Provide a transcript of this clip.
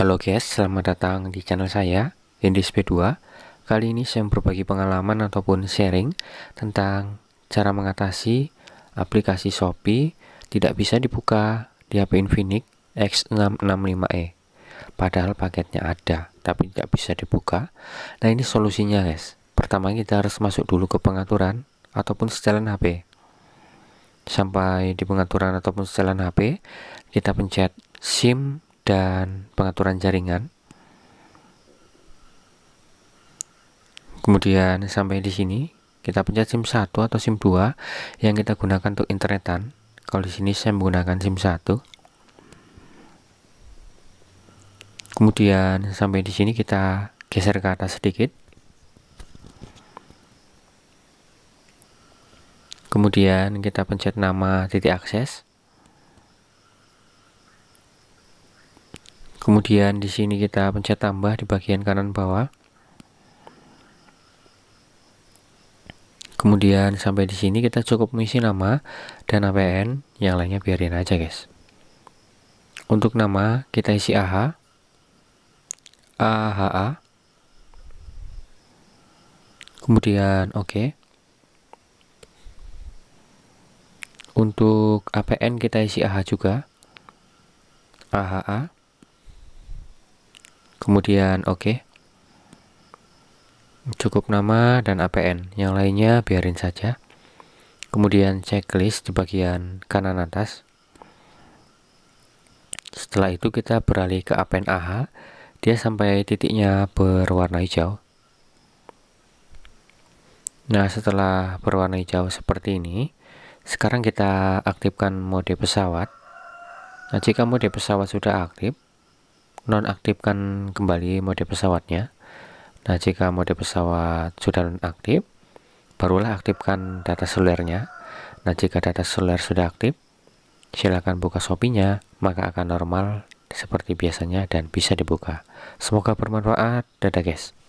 Halo guys, selamat datang di channel saya, Indis 2 Kali ini saya berbagi pengalaman ataupun sharing tentang cara mengatasi aplikasi Shopee tidak bisa dibuka di HP Infinix X665e Padahal paketnya ada, tapi tidak bisa dibuka Nah ini solusinya guys Pertama kita harus masuk dulu ke pengaturan ataupun setelan HP Sampai di pengaturan ataupun setelan HP Kita pencet SIM dan pengaturan jaringan. Kemudian sampai di sini kita pencet SIM 1 atau SIM 2 yang kita gunakan untuk internetan. Kalau di sini saya menggunakan SIM 1. Kemudian sampai di sini kita geser ke atas sedikit. Kemudian kita pencet nama titik akses. kemudian di sini kita pencet tambah di bagian kanan bawah kemudian sampai di sini kita cukup mengisi nama dan APN yang lainnya biarin aja guys untuk nama kita isi AH AHA kemudian oke okay. untuk APN kita isi AH juga AHA kemudian oke okay. cukup nama dan APN yang lainnya biarin saja kemudian checklist di bagian kanan atas setelah itu kita beralih ke APN AH dia sampai titiknya berwarna hijau nah setelah berwarna hijau seperti ini sekarang kita aktifkan mode pesawat nah jika mode pesawat sudah aktif nonaktifkan kembali mode pesawatnya. Nah, jika mode pesawat sudah nonaktif, barulah aktifkan data selulernya. Nah, jika data seluler sudah aktif, silakan buka Shopee-nya, maka akan normal seperti biasanya dan bisa dibuka. Semoga bermanfaat. Dadah, guys.